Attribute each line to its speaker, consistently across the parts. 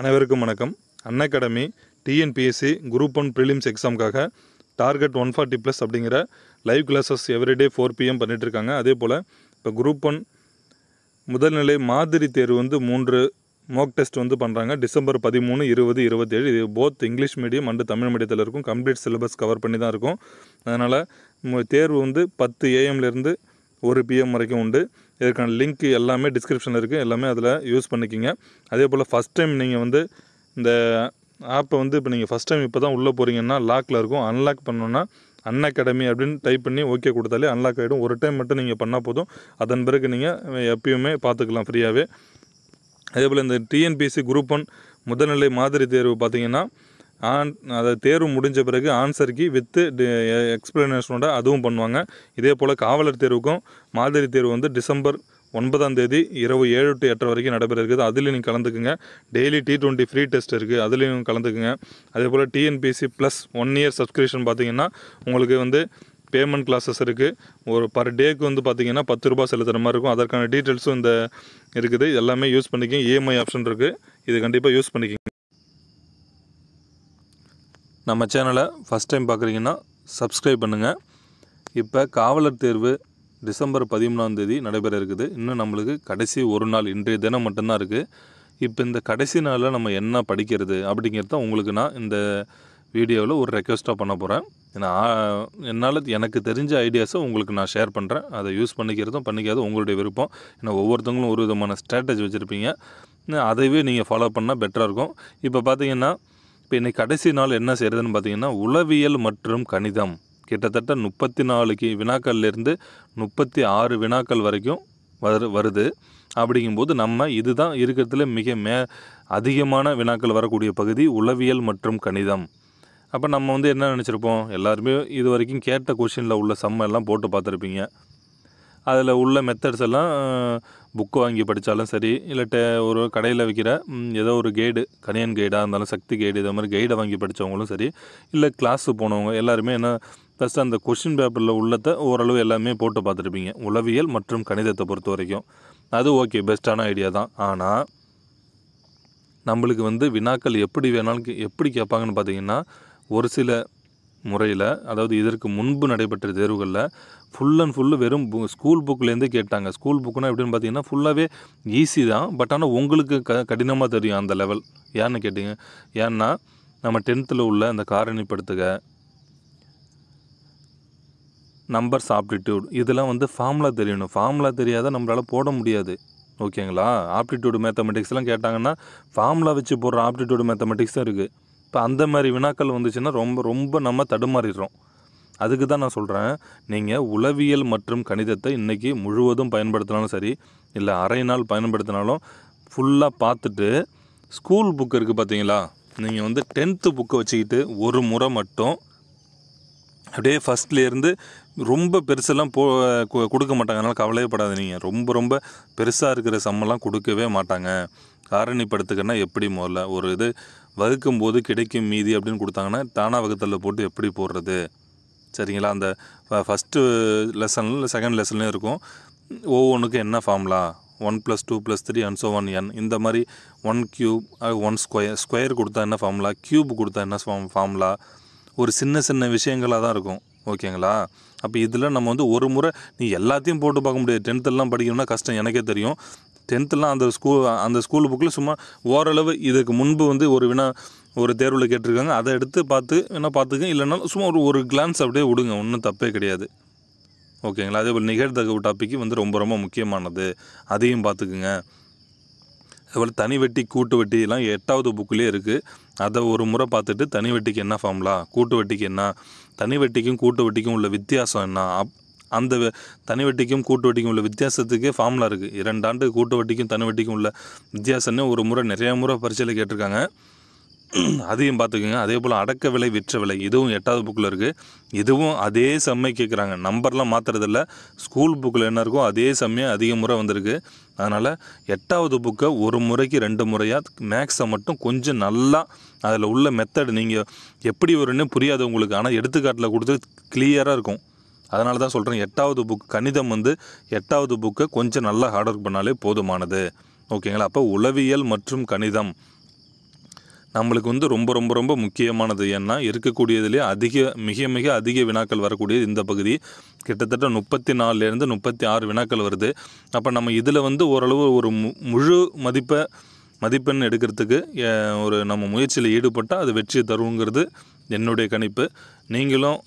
Speaker 1: அனைவருக்கும் வணக்கம் Unacademy TNPSC group one prelims எக்ஸாமுக்காக டார்கெட் ஒன் ஃபார்ட்டி ப்ளஸ் அப்படிங்கிற live classes everyday four PM பண்ணிகிட்டு இருக்காங்க அதே போல் இப்போ குரூப் ஒன் முதல்நிலை மாதிரி தேர்வு வந்து மூன்று மோக் டெஸ்ட் வந்து பண்ணுறாங்க டிசம்பர் பதிமூணு இருபது இருபத்தேழு இது both English medium and Tamil மீடியத்தில் இருக்கும் கம்ப்ளீட் சிலபஸ் கவர் பண்ணி தான் இருக்கும் அதனால் தேர்வு வந்து பத்து ஏஎம்லேருந்து ஒரு பிஎம் வரைக்கும் உண்டு இதுக்கான லிங்க் எல்லாமே டிஸ்கிரிப்ஷனில் இருக்குது எல்லாமே அதில் யூஸ் பண்ணிக்கிங்க அதே போல் ஃபஸ்ட் டைம் நீங்கள் வந்து இந்த ஆப்பை வந்து இப்போ நீங்கள் ஃபஸ்ட் டைம் இப்போ தான் உள்ளே போகிறீங்கன்னா லாக்கில் இருக்கும் அன்லாக் பண்ணோன்னா அன் அகாடமி அப்படின்னு டைப் பண்ணி ஓகே கொடுத்தாலே அன்லாக் ஆகிடும் ஒரு டைம் மட்டும் நீங்கள் பண்ணால் போதும் அதன் பிறகு நீங்கள் எப்பயுமே பார்த்துக்கலாம் ஃப்ரீயாகவே அதே போல் இந்த டிஎன்பிஎஸ்சி குரூப் ஒன் முதல்நிலை மாதிரி தேர்வு பார்த்திங்கன்னா ஆன் அதை தேர்வு முடிஞ்ச பிறகு கி வித்து எக்ஸ்பிளனேஷனோட அதுவும் பண்ணுவாங்க இதே போல் காவலர் தேர்வுக்கும் மாதிரி தேர்வு வந்து டிசம்பர் ஒன்பதாம் தேதி இரவு ஏழு டு எட்டரை வரைக்கும் நடைபெற இருக்குது அதுலேயும் நீங்கள் கலந்துக்குங்க daily T twenty free test இருக்குது அதுலேயும் கலந்துக்குங்க அதே போல் TNPSC plus one year subscription பார்த்திங்கன்னா உங்களுக்கு வந்து பேமெண்ட் கிளாஸஸ் இருக்குது ஒரு பர் டேக்கு வந்து பார்த்திங்கன்னா பத்து ரூபா செலுத்துகிற மாதிரி இருக்கும் அதற்கான டீட்டெயில்ஸும் இந்த இருக்குது எல்லாமே யூஸ் பண்ணிக்கிங்க இஎம்ஐ e ஆப்ஷன் இருக்குது இது கண்டிப்பாக யூஸ் பண்ணிக்கிங்க நம்ம சேனலை ஃபஸ்ட் டைம் பார்க்குறீங்கன்னா சப்ஸ்கிரைப் பண்ணுங்கள் இப்போ காவலர் தேர்வு டிசம்பர் பதிமூணாம் தேதி நடைபெற இருக்குது இன்னும் நம்மளுக்கு கடைசி ஒரு நாள் இன்றைய தினம் மட்டும்தான் இருக்குது இப்போ இந்த கடைசி நாளில் நம்ம என்ன படிக்கிறது அப்படிங்கிறத உங்களுக்கு நான் இந்த வீடியோவில் ஒரு ரெக்வஸ்ட்டாக பண்ண போகிறேன் ஏன்னா என்னால் எனக்கு தெரிஞ்ச ஐடியாஸை உங்களுக்கு நான் ஷேர் பண்ணுறேன் அதை யூஸ் பண்ணிக்கிறதும் பண்ணிக்காது உங்களுடைய விருப்பம் ஏன்னா ஒவ்வொருத்தங்களும் ஒரு விதமான ஸ்ட்ராட்டஜி வச்சுருப்பீங்க அதைவே நீங்கள் ஃபாலோ பண்ணால் பெட்டராக இருக்கும் இப்போ பார்த்தீங்கன்னா இப்போ இன்றைக்கி கடைசி நாள் என்ன செய்கிறதுன்னு பார்த்தீங்கன்னா உளவியல் மற்றும் கணிதம் கிட்டத்தட்ட முப்பத்தி நாலுக்கு வினாக்கள்லேருந்து முப்பத்தி ஆறு வினாக்கள் வரைக்கும் வரு வருது அப்படிங்கும்போது நம்ம இதுதான் இருக்கிறதுல மிக மே அதிகமான வினாக்கள் வரக்கூடிய பகுதி உளவியல் மற்றும் கணிதம் அப்போ நம்ம வந்து என்ன நினச்சிருப்போம் எல்லாருமே இது வரைக்கும் கேட்ட கொஷினில் உள்ள சம்மெல்லாம் போட்டு பார்த்துருப்பீங்க அதில் உள்ள மெத்தட்ஸ் எல்லாம் புக்கு வாங்கி படித்தாலும் சரி இல்லை டே ஒரு கடையில் விற்கிற ஏதோ ஒரு கைடு கனியன் கைடாக இருந்தாலும் சக்தி கைடு இதை மாதிரி கைடை வாங்கி படித்தவங்களும் சரி இல்லை கிளாஸு போனவங்க எல்லாருமே என்ன ஃபஸ்ட்டு அந்த கொஷின் பேப்பரில் உள்ளத்தை ஓரளவு எல்லாமே போட்டு பார்த்துருப்பீங்க உளவியல் மற்றும் கணிதத்தை பொறுத்த வரைக்கும் அது ஓகே பெஸ்ட்டான ஐடியா தான் ஆனால் நம்மளுக்கு வந்து வினாக்கள் எப்படி வேணாலும் எப்படி கேட்பாங்கன்னு பார்த்தீங்கன்னா ஒரு சில முறையில் அதாவது இதற்கு முன்பு நடைபெற்ற தேர்வுகளில் ஃபுல் அண்ட் ஃபுல்லு வெறும் ஸ்கூல் புக்லேருந்தே கேட்டாங்க ஸ்கூல் புக்குனா எப்படின்னு பார்த்தீங்கன்னா ஃபுல்லாகவே ஈஸி தான் பட் ஆனால் உங்களுக்கு க கடினமாக தெரியும் அந்த லெவல் ஏன்னு கேட்டிங்க ஏன்னா நம்ம டென்த்தில் உள்ள அந்த காரணிப்படுத்துக நம்பர்ஸ் ஆப்டிடியூட் இதெல்லாம் வந்து ஃபார்முலா தெரியணும் ஃபார்முலா தெரியாத நம்மளால் போட முடியாது ஓகேங்களா ஆப்டிடியூடு மேத்தமெட்டிக்ஸ்லாம் கேட்டாங்கன்னா ஃபார்முலா வச்சு போடுற ஆப்டிடியூடு தான் இருக்குது இப்போ அந்த மாதிரி வினாக்கள் வந்துச்சுன்னா ரொம்ப ரொம்ப நம்ம தடுமாறிடுறோம் அதுக்கு தான் நான் சொல்கிறேன் நீங்கள் உளவியல் மற்றும் கணிதத்தை இன்றைக்கி முழுவதும் பயன்படுத்தினாலும் சரி இல்லை அரை நாள் பயன்படுத்தினாலும் ஃபுல்லாக பார்த்துட்டு ஸ்கூல் புக்கு இருக்குது பார்த்தீங்களா நீங்கள் வந்து டென்த்து புக்கை வச்சுக்கிட்டு ஒரு முறை மட்டும் அப்படியே ஃபஸ்ட்லேருந்து ரொம்ப பெருசெல்லாம் போ கொடுக்க மாட்டாங்க அதனால் கவலையப்படாது நீங்கள் ரொம்ப ரொம்ப பெருசாக இருக்கிற சம்மெல்லாம் கொடுக்கவே மாட்டாங்க காரணிப்படுத்துக்கன்னா எப்படி முதல்ல ஒரு இது வகுக்கும் போது கிடைக்கும் மீதி அப்படின்னு கொடுத்தாங்கன்னா தானா வகுத்தலில் போட்டு எப்படி போடுறது சரிங்களா அந்த ஃபஸ்ட்டு லெசனில் செகண்ட் லெசன்லேயும் இருக்கும் ஒவ்வொன்றுக்கும் என்ன formula one plus two plus three அன்சோ ஒன் என் இந்த மாதிரி one cube one square square கொடுத்தா என்ன ஃபார்முலா க்யூப் கொடுத்தா என்ன ஃபார்ம் ஃபார்முலா ஒரு சின்ன சின்ன விஷயங்களாக தான் இருக்கும் ஓகேங்களா அப்போ இதில் நம்ம வந்து ஒரு முறை நீ எல்லாத்தையும் போட்டு பார்க்க முடியாது டென்த்தெல்லாம் படிக்கணும்னா கஷ்டம் எனக்கே தெரியும் டென்த்துலாம் அந்த ஸ்கூல் அந்த ஸ்கூல் புக்கில் சும்மா ஓரளவு இதுக்கு முன்பு வந்து ஒரு வினா ஒரு தேர்வில் கேட்டிருக்காங்க அதை எடுத்து பார்த்து வேணால் பார்த்துக்கங்க இல்லைனாலும் சும்மா ஒரு ஒரு கிளான்ஸ் அப்படியே விடுங்க ஒன்றும் தப்பே கிடையாது ஓகேங்களா அதே போல் நிகழ்த்தகவு டாப்பிக்கு வந்து ரொம்ப ரொம்ப முக்கியமானது அதையும் பார்த்துக்குங்க அதுபோல் தனி வெட்டி கூட்டு வெட்டியெல்லாம் எட்டாவது புக்கிலே இருக்குது அதை ஒரு முறை பார்த்துட்டு தனி வெட்டிக்கு என்ன ஃபார்ம்லா கூட்டு வெட்டிக்கு என்ன தனி வெட்டிக்கும் கூட்டு வெட்டிக்கும் உள்ள வித்தியாசம் என்ன அப் அந்த தனி வட்டிக்கும் கூட்டு வட்டிக்கும் உள்ள வித்தியாசத்துக்கு ஃபார்முலா இருக்குது இரண்டு ஆண்டு கூட்டு வட்டிக்கும் தனி வட்டிக்கும் உள்ள வித்தியாசம்னு ஒரு முறை நிறையா முறை பரிசையில் கேட்டிருக்காங்க அதையும் பார்த்துக்குங்க அதே போல் அடக்க விலை விற்ற விலை இதுவும் எட்டாவது புக்கில் இருக்குது இதுவும் அதே செம்மை கேட்குறாங்க நம்பர்லாம் மாற்றுறதில்ல ஸ்கூல் புக்கில் என்ன இருக்கோ அதே செம்மையாக அதிக முறை வந்திருக்கு அதனால் எட்டாவது புக்கை ஒரு முறைக்கு ரெண்டு முறையாக மேக்ஸை மட்டும் கொஞ்சம் நல்லா அதில் உள்ள மெத்தட் நீங்கள் எப்படி வரும்னு புரியாது உங்களுக்கு ஆனால் எடுத்துக்காட்டில் கொடுத்து கிளியராக இருக்கும் அதனால தான் சொல்கிறேன் எட்டாவது புக் கணிதம் வந்து எட்டாவது புக்கை கொஞ்சம் நல்லா ஹார்ட் ஒர்க் பண்ணாலே போதுமானது ஓகேங்களா அப்போ உளவியல் மற்றும் கணிதம் நம்மளுக்கு வந்து ரொம்ப ரொம்ப ரொம்ப முக்கியமானது ஏன்னா இருக்கக்கூடியதுலேயே அதிக மிக மிக அதிக வினாக்கள் வரக்கூடிய இந்த பகுதி கிட்டத்தட்ட முப்பத்தி நாலுலேருந்து முப்பத்தி ஆறு வினாக்கள் வருது அப்போ நம்ம இதில் வந்து ஓரளவு ஒரு முழு மதிப்பை மதிப்பெண் எடுக்கிறதுக்கு ஒரு நம்ம முயற்சியில் ஈடுபட்டால் அது வெற்றியை தருங்கிறது என்னுடைய கணிப்பு நீங்களும்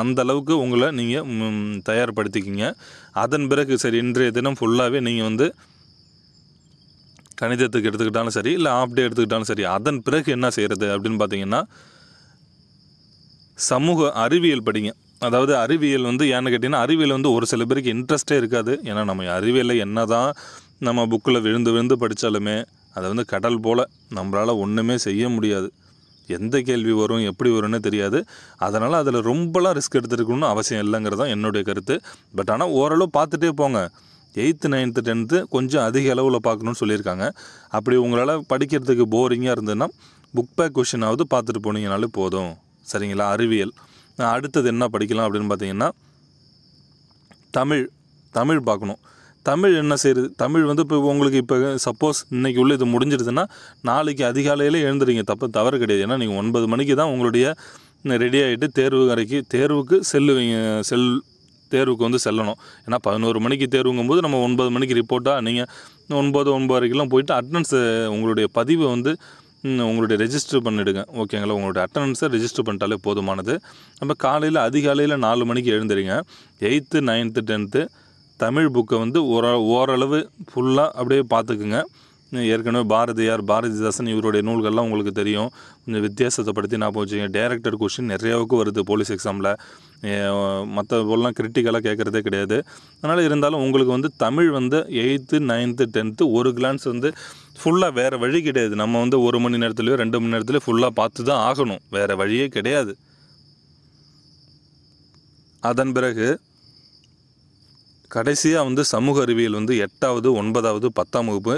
Speaker 1: அந்த அளவுக்கு உங்களை நீங்கள் தயார்படுத்திக்கிங்க அதன் பிறகு சரி இன்றைய தினம் ஃபுல்லாகவே நீங்கள் வந்து கணிதத்துக்கு எடுத்துக்கிட்டாலும் சரி இல்லை ஆப் டே எடுத்துக்கிட்டாலும் சரி அதன் பிறகு என்ன செய்கிறது அப்படின்னு பார்த்தீங்கன்னா சமூக அறிவியல் படிங்க அதாவது அறிவியல் வந்து ஏன்னு கேட்டிங்கன்னா அறிவியல் வந்து ஒரு சில பேருக்கு இன்ட்ரெஸ்ட்டே இருக்காது ஏன்னா நம்ம அறிவியலில் என்ன தான் நம்ம புக்கில் விழுந்து விழுந்து படித்தாலுமே அதை வந்து கடல் போல் நம்மளால் ஒன்றுமே செய்ய முடியாது எந்த கேள்வி வரும் எப்படி வரும்னு தெரியாது அதனால் அதில் ரொம்பலாம் ரிஸ்க் எடுத்துருக்கணும்னு அவசியம் இல்லைங்கிறது தான் என்னுடைய கருத்து பட் ஆனால் ஓரளவு பார்த்துட்டே போங்க எயித்து நைன்த்து டென்த்து கொஞ்சம் அதிக அளவில் பார்க்கணுன்னு சொல்லியிருக்காங்க அப்படி உங்களால் படிக்கிறதுக்கு போரிங்காக இருந்ததுன்னா புக் பேக் கொஷினாவது பார்த்துட்டு போனீங்கனாலே போதும் சரிங்களா அறிவியல் அடுத்தது என்ன படிக்கலாம் அப்படின்னு பார்த்தீங்கன்னா தமிழ் தமிழ் பார்க்கணும் தமிழ் என்ன செய்யுது தமிழ் வந்து இப்போ உங்களுக்கு இப்போ சப்போஸ் இன்றைக்கி உள்ளே இது முடிஞ்சிருதுன்னா நாளைக்கு அதிகாலையில் எழுந்துறீங்க தப்பு தவறு கிடையாது ஏன்னா நீங்கள் ஒன்பது மணிக்கு தான் உங்களுடைய ரெடி ஆகிட்டு தேர்வு கரைக்கு தேர்வுக்கு செல்லுவீங்க செல் தேர்வுக்கு வந்து செல்லணும் ஏன்னா பதினோரு மணிக்கு தேர்வுங்கும் போது நம்ம ஒன்பது மணிக்கு ரிப்போர்ட்டாக நீங்கள் ஒன்பது ஒன்பது வரைக்கும்லாம் போயிட்டு அட்டண்டன்ஸ் உங்களுடைய பதிவை வந்து உங்களுடைய ரெஜிஸ்டர் பண்ணிவிடுங்க ஓகேங்களா உங்களுடைய அட்டனன்ஸை ரெஜிஸ்டர் பண்ணிட்டாலே போதுமானது நம்ம காலையில் அதிகாலையில் நாலு மணிக்கு எழுந்துருங்க எயித்து நைன்த்து டென்த்து தமிழ் புக்கை வந்து ஓர ஓரளவு ஃபுல்லாக அப்படியே பார்த்துக்குங்க ஏற்கனவே பாரதியார் பாரதிதாசன் இவருடைய நூல்கள்லாம் உங்களுக்கு தெரியும் கொஞ்சம் வித்தியாசத்தை படுத்தி நான் போச்சுங்க டேரக்டர் கொஷின் நிறையாவுக்கு வருது போலீஸ் எக்ஸாமில் மற்ற போலாம் கிரிட்டிக்கலாக கேட்குறதே கிடையாது அதனால் இருந்தாலும் உங்களுக்கு வந்து தமிழ் வந்து எயித்து நைன்த்து டென்த்து ஒரு கிளான்ஸ் வந்து ஃபுல்லாக வேறு வழி கிடையாது நம்ம வந்து ஒரு மணி நேரத்துலையோ ரெண்டு மணி நேரத்துலையோ ஃபுல்லாக பார்த்து தான் ஆகணும் வேறு வழியே கிடையாது அதன் பிறகு கடைசியாக வந்து சமூக அறிவியல் வந்து எட்டாவது ஒன்பதாவது பத்தாம் வகுப்பு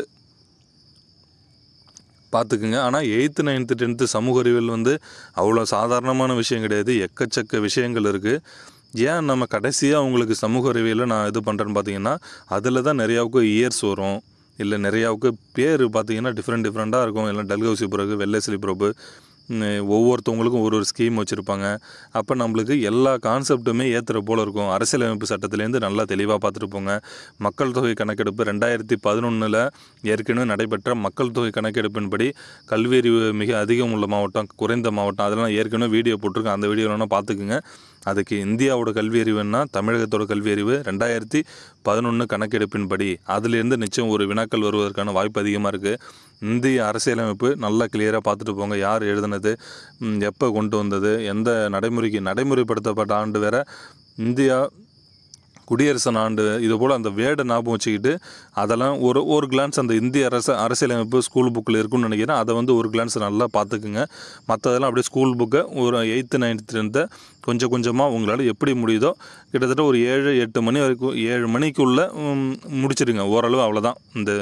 Speaker 1: பார்த்துக்குங்க ஆனால் எயித்து நைன்த்து டென்த்து சமூக அறிவியல் வந்து அவ்வளோ சாதாரணமான விஷயம் கிடையாது எக்கச்சக்க விஷயங்கள் இருக்குது ஏன் நம்ம கடைசியாக உங்களுக்கு சமூக அறிவியலில் நான் இது பண்ணுறேன்னு பார்த்தீங்கன்னா அதில் தான் நிறையாவுக்கு இயர்ஸ் வரும் இல்லை நிறையாவுக்கு பேர் பார்த்திங்கன்னா டிஃப்ரெண்ட் டிஃப்ரெண்ட்டாக இருக்கும் இல்லை டல்கவுசி பிறகு வெள்ளை சிலி பிரபு ஒவ்வொருத்தவங்களுக்கும் ஒரு ஒரு ஸ்கீம் வச்சுருப்பாங்க அப்போ நம்மளுக்கு எல்லா கான்செப்ட்டுமே ஏற்றுற போல் இருக்கும் அரசியலமைப்பு சட்டத்திலேருந்து நல்லா தெளிவாக பார்த்துட்டு போங்க மக்கள் தொகை கணக்கெடுப்பு ரெண்டாயிரத்தி பதினொன்றில் ஏற்கனவே நடைபெற்ற மக்கள் தொகை கணக்கெடுப்பின்படி கல்வி அறிவு மிக அதிகம் உள்ள மாவட்டம் குறைந்த மாவட்டம் அதெல்லாம் ஏற்கனவே வீடியோ போட்டிருக்கேன் அந்த வீடியோலாம் பார்த்துக்குங்க அதுக்கு இந்தியாவோட கல்வி அறிவுன்னா தமிழகத்தோட கல்வி அறிவு ரெண்டாயிரத்தி பதினொன்று கணக்கெடுப்பின்படி அதுலேருந்து நிச்சயம் ஒரு வினாக்கள் வருவதற்கான வாய்ப்பு அதிகமாக இருக்குது இந்திய அரசியலமைப்பு நல்லா கிளியராக பார்த்துட்டு போங்க யார் எழுதினது எப்போ கொண்டு வந்தது எந்த நடைமுறைக்கு நடைமுறைப்படுத்தப்பட்ட ஆண்டு வேற இந்தியா குடியரசு ஆண்டு இது போல் அந்த வேர்டை ஞாபகம் வச்சுக்கிட்டு அதெல்லாம் ஒரு ஒரு கிளான்ஸ் அந்த இந்திய அரசு அரசியலமைப்பு ஸ்கூல் புக்கில் இருக்குன்னு நினைக்கிறேன் அதை வந்து ஒரு கிளான்ஸ் நல்லா பார்த்துக்குங்க மற்றதெல்லாம் அப்படியே ஸ்கூல் புக்கை ஒரு எயித்து நைன்த்துலேருந்து கொஞ்சம் கொஞ்சமாக உங்களால் எப்படி முடியுதோ கிட்டத்தட்ட ஒரு ஏழு எட்டு மணி வரைக்கும் ஏழு மணிக்குள்ளே முடிச்சிடுங்க ஓரளவு அவ்வளோதான் இந்த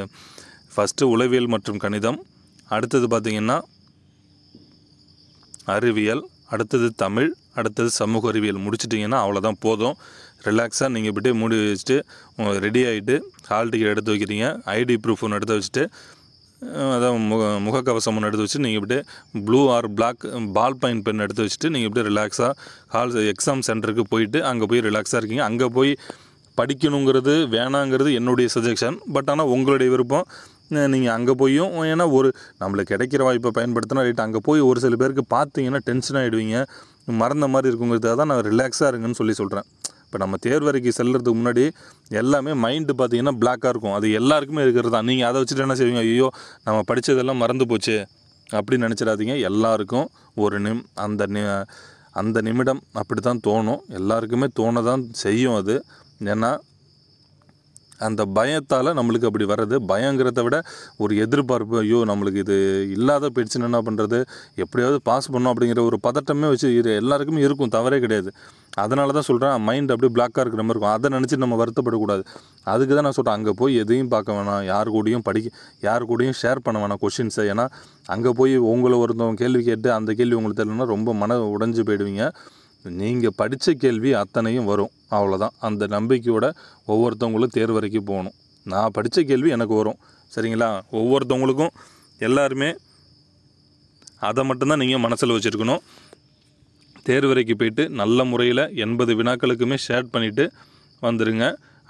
Speaker 1: ஃபஸ்ட்டு உளவியல் மற்றும் கணிதம் அடுத்தது பார்த்திங்கன்னா அறிவியல் அடுத்தது தமிழ் அடுத்தது சமூக அறிவியல் முடிச்சிட்டிங்கன்னா அவ்வளோதான் போதும் ரிலாக்ஸாக நீங்கள் இப்படி மூடி வச்சுட்டு ரெடி ஆகிட்டு ஹால் டிக்கெட் எடுத்து வைக்கிறீங்க ஐடி ப்ரூஃப் ஒன்று எடுத்து வச்சுட்டு அதான் முக முகக்கவசம் ஒன்று எடுத்து வச்சு நீங்கள் இப்படியே blue or black ballpoint pen எடுத்து வச்சுட்டு நீங்கள் இப்படி ரிலாக்ஸாக ஹால் எக்ஸாம் சென்டருக்கு போயிட்டு அங்கே போய் ரிலாக்ஸாக இருக்கீங்க அங்கே போய் படிக்கணுங்கிறது வேணாங்கிறது என்னுடைய சஜஷன் பட் ஆனால் உங்களுடைய விருப்பம் நீங்கள் அங்கே போயும் ஏன்னா ஒரு நம்மளுக்கு கிடைக்கிற வாய்ப்பை பயன்படுத்தினா ரைட் அங்கே போய் ஒரு சில பேருக்கு பார்த்தீங்கன்னா டென்ஷன் ஆகிடுவீங்க மறந்த மாதிரி இருக்குங்கிறதுக்காக தான் நான் ரிலாக்ஸாக இருங்கன்னு சொல்லி சொல்கிறேன் இப்போ நம்ம தேர்வரைக்கு செல்கிறதுக்கு முன்னாடி எல்லாமே மைண்டு பார்த்திங்கன்னா பிளாக்காக இருக்கும் அது எல்லாருக்குமே இருக்கிறது தான் நீங்கள் அதை வச்சுட்டு என்ன செய்வீங்க ஐயோ நம்ம படித்ததெல்லாம் மறந்து போச்சு அப்படின்னு நினச்சிடாதீங்க எல்லாருக்கும் ஒரு நிம் அந்த நி அந்த நிமிடம் அப்படி தான் தோணும் எல்லாருக்குமே தோண தான் செய்யும் அது ஏன்னா அந்த பயத்தால் நம்மளுக்கு அப்படி வர்றது பயங்கிறத விட ஒரு எதிர்பார்ப்பு ஐயோ நம்மளுக்கு இது இல்லாத போயிடுச்சுன்னா என்ன பண்ணுறது எப்படியாவது பாஸ் பண்ணோம் அப்படிங்கிற ஒரு பதட்டமே வச்சு இது எல்லாருக்குமே இருக்கும் தவறே கிடையாது அதனால தான் சொல்கிறேன் மைண்ட் அப்படியே பிளாக்காக இருக்கிற மாதிரி இருக்கும் அதை நினச்சி நம்ம வருத்தப்படக்கூடாது அதுக்கு தான் நான் சொல்கிறேன் அங்கே போய் எதையும் பார்க்க வேணாம் யார் கூடயும் படிக்க யார் கூடயும் ஷேர் பண்ண வேணாம் கொஷின்ஸை ஏன்னா அங்கே போய் உங்களை ஒருத்தவங்க கேள்வி கேட்டு அந்த கேள்வி உங்களுக்கு தெரியலன்னா ரொம்ப மன உடைஞ்சு போயிடுவீங்க நீங்கள் படித்த கேள்வி அத்தனையும் வரும் அவ்வளோதான் அந்த நம்பிக்கையோட ஒவ்வொருத்தவங்களும் தேர்வு வரைக்கும் போகணும் நான் படித்த கேள்வி எனக்கு வரும் சரிங்களா ஒவ்வொருத்தவங்களுக்கும் எல்லாருமே அதை மட்டும்தான் நீங்கள் மனசில் வச்சுருக்கணும் தேர்வரைக்கு போயிட்டு நல்ல முறையில் எண்பது வினாக்களுக்குமே ஷேர் பண்ணிவிட்டு வந்துடுங்க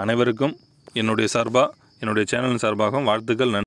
Speaker 1: அனைவருக்கும் என்னுடைய சார்பாக என்னுடைய சேனல் சார்பாகவும் வாழ்த்துக்கள் நன்றி